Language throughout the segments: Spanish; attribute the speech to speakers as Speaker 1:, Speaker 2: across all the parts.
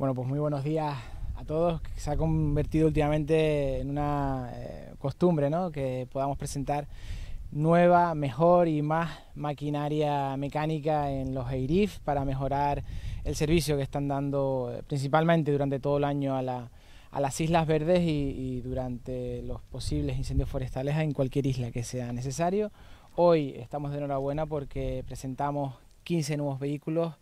Speaker 1: Bueno, pues muy buenos días a todos. Se ha convertido últimamente en una eh, costumbre, ¿no? Que podamos presentar nueva, mejor y más maquinaria mecánica en los EIRIF para mejorar el servicio que están dando eh, principalmente durante todo el año a, las Islas Verdes y, y, durante los posibles incendios forestales en cualquier isla que sea necesario. Hoy estamos de enhorabuena porque presentamos 15 nuevos vehículos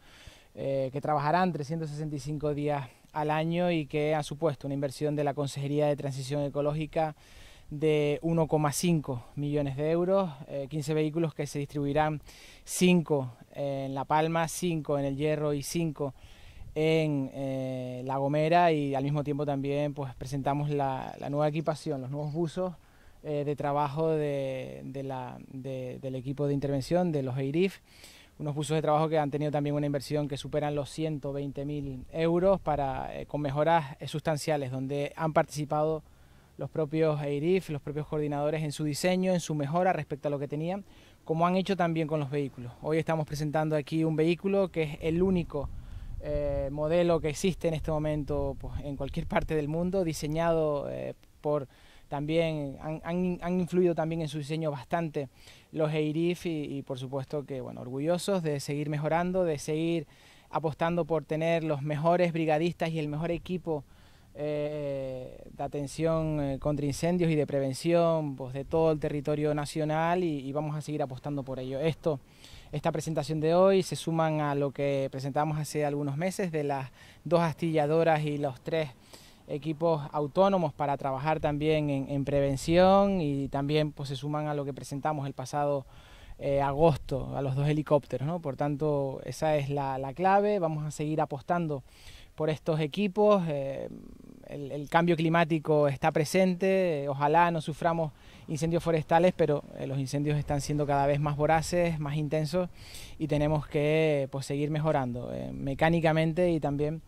Speaker 1: eh, que trabajarán 365 días al año y que ha supuesto una inversión de la Consejería de Transición Ecológica de 1,5 millones de euros, 15 eh, vehículos que se distribuirán 5 en La Palma, 5 en El Hierro y 5 en eh, La Gomera y al mismo tiempo también pues, presentamos la, nueva equipación, los nuevos buzos de trabajo del equipo de intervención de los EIRIF unos puestos de trabajo que han tenido también una inversión que superan los 120.000 euros para, eh, con mejoras eh, sustanciales, donde han participado los propios EIRIF, los propios coordinadores en su diseño, en su mejora respecto a lo que tenían, como han hecho también con los vehículos. Hoy estamos presentando aquí un vehículo que es el único eh, modelo que existe en este momento pues, en cualquier parte del mundo, diseñado por también han, influido también en su diseño bastante los EIRIF y, por supuesto que, bueno, orgullosos de seguir mejorando, de seguir apostando por tener los mejores brigadistas y el mejor equipo eh, de atención eh, contra incendios y de prevención pues, de todo el territorio nacional y, vamos a seguir apostando por ello. Esto, esta presentación de hoy se suman a lo que presentamos hace algunos meses de las dos astilladoras y los tres equipos autónomos para trabajar también en, prevención y también pues, se suman a lo que presentamos el pasado eh, agosto, a los dos helicópteros. ¿no? Por tanto, esa es la, clave, vamos a seguir apostando por estos equipos, eh, el, cambio climático está presente, ojalá no suframos incendios forestales, pero eh, los incendios están siendo cada vez más voraces, más intensos y tenemos que pues, seguir mejorando mecánicamente y también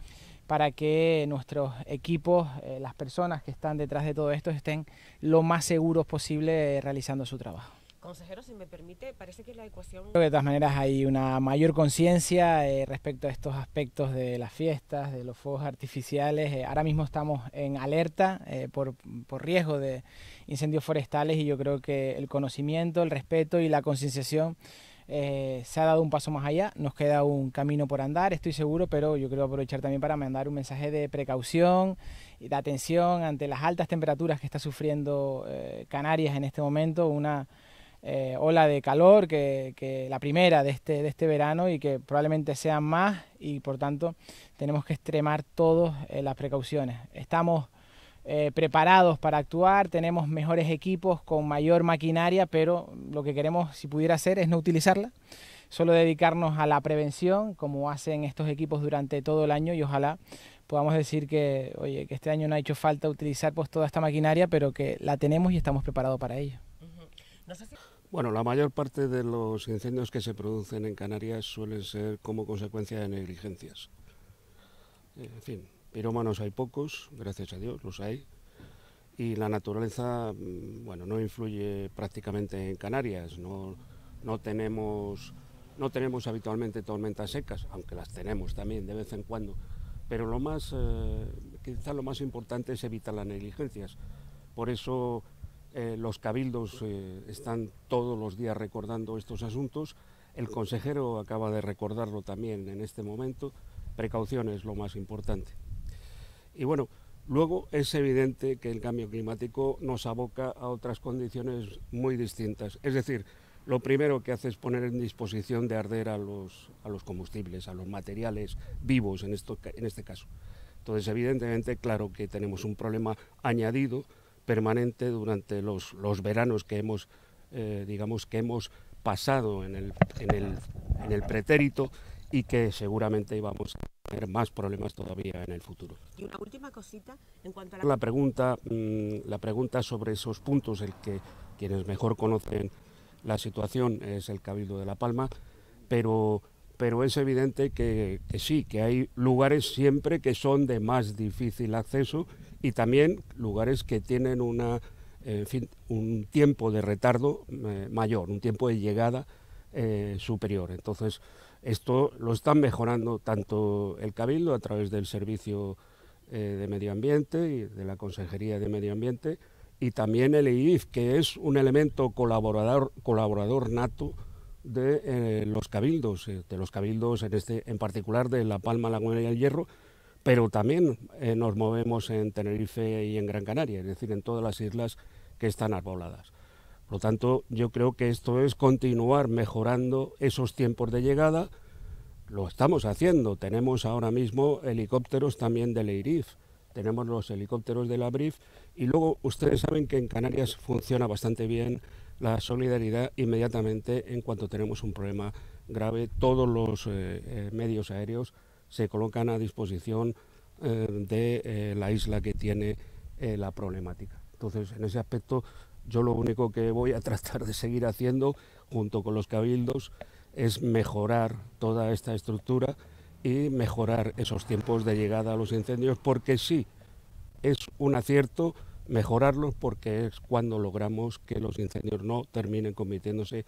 Speaker 1: para que nuestros equipos, eh, las personas que están detrás de todo esto, estén lo más seguros posible eh, realizando su trabajo. Consejero, si me permite, parece que la ecuación... de todas maneras hay una mayor conciencia eh, respecto a estos aspectos de las fiestas, de los fuegos artificiales. ahora mismo estamos en alerta por, por, riesgo de incendios forestales y yo creo que el conocimiento, el respeto y la concienciación eh, se ha dado un paso más allá, nos queda un camino por andar, estoy seguro, pero yo quiero aprovechar también para mandar un mensaje de precaución y de atención ante las altas temperaturas que está sufriendo eh, Canarias en este momento, una eh, ola de calor que, la primera de este, de este verano y que probablemente sean más y por tanto tenemos que extremar todas las precauciones. Estamos eh, preparados para actuar, tenemos mejores equipos con mayor maquinaria, pero lo que queremos, si pudiera hacer, es no utilizarla, solo dedicarnos a la prevención, como hacen estos equipos durante todo el año y ojalá podamos decir que, oye, que este año no ha hecho falta utilizar pues toda esta maquinaria, pero que la tenemos y estamos preparados para ello.
Speaker 2: Bueno, la mayor parte de los incendios que se producen en Canarias suelen ser como consecuencia de negligencias. En fin, humanos hay pocos, gracias a Dios, los hay. Y la naturaleza, mm, bueno, no influye prácticamente en Canarias, no, tenemos, no tenemos habitualmente tormentas secas, aunque las tenemos también de vez en cuando. Pero lo más, eh, lo más importante es evitar las negligencias. Por eso eh, los cabildos eh, están todos los días recordando estos asuntos. El consejero acaba de recordarlo también en este momento. Precaución es lo más importante. Y bueno, luego es evidente que el cambio climático nos aboca a otras condiciones muy distintas. Es decir, lo primero que hace es poner en disposición de arder a los, a los combustibles, a los materiales vivos en, esto, en este caso. Entonces, evidentemente, claro que tenemos un problema añadido permanente durante los, los veranos que hemos, eh, digamos, que hemos pasado en el, en el, en el pretérito y que seguramente íbamos a tener más problemas todavía en el futuro.
Speaker 1: Y una última cosita en cuanto a la, la
Speaker 2: pregunta, mm, la pregunta sobre esos puntos, el que quienes mejor conocen la situación es el Cabildo de La Palma, pero pero es evidente que, sí, que hay lugares siempre que son de más difícil acceso y también lugares que tienen una, un tiempo de retardo eh, mayor, un tiempo de llegada eh, superior. Entonces, esto lo están mejorando tanto el Cabildo a través del Servicio eh, de Medio Ambiente y de la Consejería de Medio Ambiente y también el IIF que es un elemento colaborador, nato eh, eh, de los cabildos, de los cabildos en, particular de La Palma, La y el Hierro, pero también nos movemos en Tenerife y en Gran Canaria, es decir, en todas las islas que están arboladas. Por lo tanto, yo creo que esto es continuar mejorando esos tiempos de llegada. Lo estamos haciendo. Tenemos ahora mismo helicópteros también del EIRIF. Tenemos los helicópteros de la BRIF y luego ustedes saben que en Canarias funciona bastante bien la solidaridad inmediatamente en cuanto tenemos un problema grave. Todos los eh, eh, medios aéreos se colocan a disposición eh, de la isla que tiene la problemática. Entonces, en ese aspecto yo lo único que voy a tratar de seguir haciendo, junto con los cabildos, es mejorar toda esta estructura y mejorar esos tiempos de llegada a los incendios, porque sí, es un acierto mejorarlos porque es cuando logramos que los incendios no terminen convirtiéndose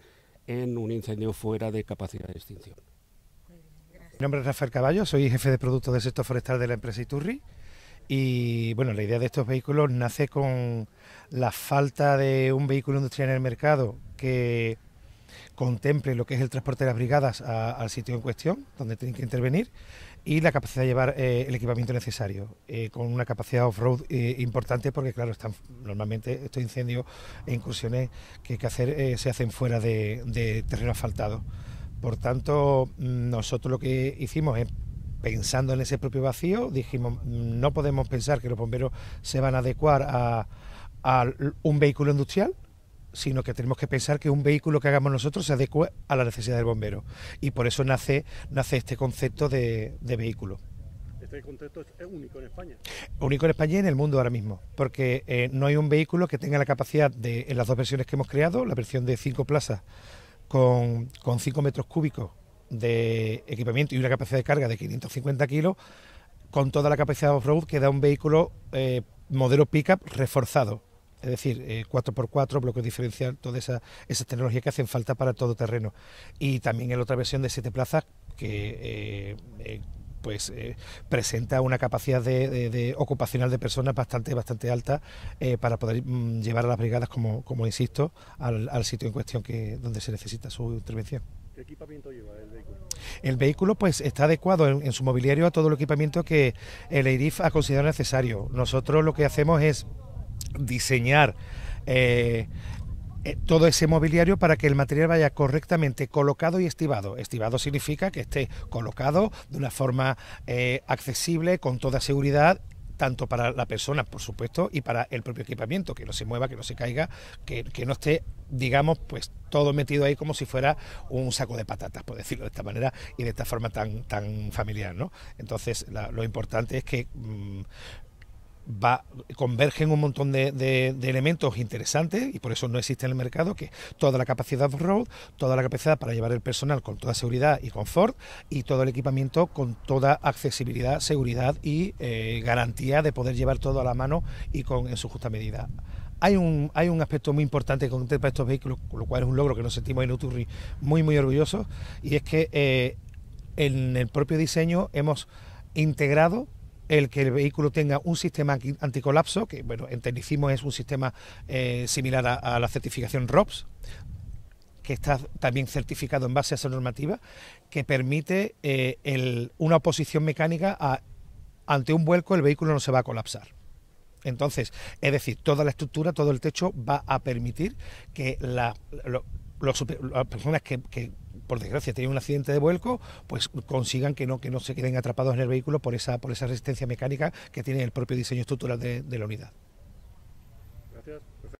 Speaker 2: en un incendio fuera de capacidad de extinción.
Speaker 3: Mi nombre es Rafael Caballo, soy jefe de producto del sector forestal de la empresa Iturri. Y bueno, la idea de estos vehículos nace con la falta de un vehículo industrial en el mercado que contemple lo que es el transporte de las brigadas al sitio en cuestión, donde tienen que intervenir, y la capacidad de llevar eh, el equipamiento necesario, eh, con una capacidad off-road eh, importante, porque claro, están normalmente estos incendios e incursiones que hay que hacer se hacen fuera de, de terreno asfaltado. Por tanto, mm, nosotros lo que hicimos es pensando en ese propio vacío, dijimos, no podemos pensar que los bomberos se van a adecuar a, un vehículo industrial, sino que tenemos que pensar que un vehículo que hagamos nosotros se adecue a la necesidad del bombero. Y por eso nace, nace este concepto de, vehículo.
Speaker 2: Este concepto es único en España.
Speaker 3: Único en España y en el mundo ahora mismo, porque eh, no hay un vehículo que tenga la capacidad de, en las dos versiones que hemos creado, la versión de cinco plazas con cinco metros cúbicos de equipamiento y una capacidad de carga de 550 kilos, con toda la capacidad off-road que da un vehículo modelo eh, modelo pickup reforzado. Es decir, 4x4, eh, bloque diferencial, todas esas tecnologías que hacen falta para todo terreno. Y también en la otra versión de 7 plazas que eh, pues presenta una capacidad de, ocupacional de personas bastante bastante alta para poder mm, llevar a las brigadas como, como insisto al, al sitio en cuestión que donde se necesita su intervención.
Speaker 1: ¿Qué equipamiento lleva el vehículo?
Speaker 3: El vehículo pues está adecuado en, su mobiliario a todo el equipamiento que el EIRIF ha considerado necesario. Nosotros lo que hacemos es diseñar eh, eh, todo ese mobiliario para que el material vaya correctamente colocado y estivado. Estivado significa que esté colocado de una forma eh, accesible, con toda seguridad tanto para la persona, por supuesto, y para el propio equipamiento, que no se mueva, que no se caiga, que, no esté, digamos, pues todo metido ahí como si fuera un saco de patatas, por decirlo de esta manera y de esta forma tan, tan familiar, ¿no? Entonces, lo importante es que mm, va, convergen un montón de, elementos interesantes y por eso no existe en el mercado que toda la capacidad road toda la capacidad para llevar el personal con toda seguridad y confort y todo el equipamiento con toda accesibilidad, seguridad y eh, garantía de poder llevar todo a la mano y con en su justa medida. Hay un, aspecto muy importante con respecto a estos vehículos, con lo cual es un logro que nos sentimos en Uturri muy, muy orgullosos, y es que eh, en el propio diseño hemos integrado el que el vehículo tenga un sistema anticolapso, que bueno, en es un sistema eh, similar a, la certificación ROPS, que está también certificado en base a esa normativa, que permite eh, una oposición mecánica ante un vuelco el vehículo no se va a colapsar. Entonces, es decir, toda la estructura, todo el techo va a permitir que las personas que, que por desgracia, tienen un accidente de vuelco, pues consigan que no, que no se queden atrapados en el vehículo por esa, por esa resistencia mecánica que tiene el propio diseño estructural de la unidad.